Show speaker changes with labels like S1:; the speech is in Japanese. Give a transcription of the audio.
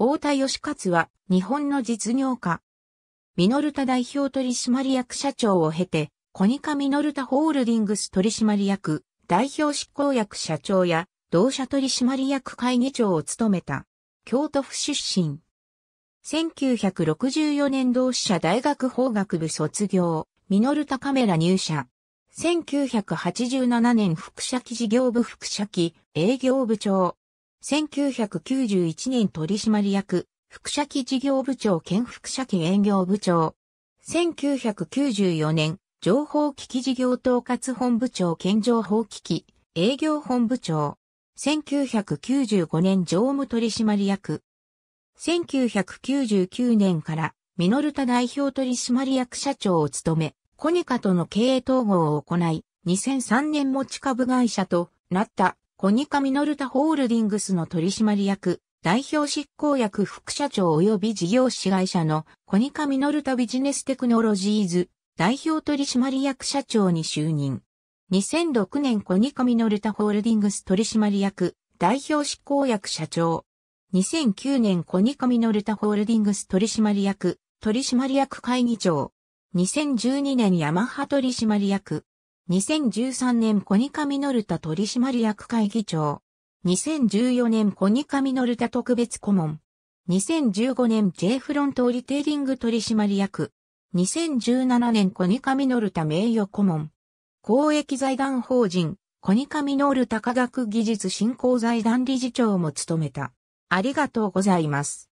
S1: 太
S2: 田義勝は日本の実業家。ミノルタ代表取締役社長を経て、コニカミノルタホールディングス取締役、代表執行役社長や、同社取締役会議長を務めた。京都府出身。1964年同志社大学法学部卒業、ミノルタカメラ入社。1987年副社記事業部副社記営業部長。1991年取締役、副社記事業部長兼副社記営業部長。1994年、情報機器事業統括本部長兼情報機器営業本部長。1995年常務取締役。1999年からミノルタ代表取締役社長を務め、コニカとの経営統合を行い、2003年持ち株会社となったコニカミノルタホールディングスの取締役、代表執行役副社長及び事業主会社のコニカミノルタビジネステクノロジーズ代表取締役社長に就任。2006年コニカミノルタホールディングス取締役代表執行役社長。2009年コニカミノルタホールディングス取締役取締役会議長。2012年ヤマハ取締役2013年コニカミノルタ取締役会議長。2014年コニカミノルタ特別顧問。2015年 J フロントリテイリング取締役。2017年コニカミノルタ名誉顧問。公益財団法人、コニカミノルタ科学技術振興財団理事長も務めた。ありがとうございます。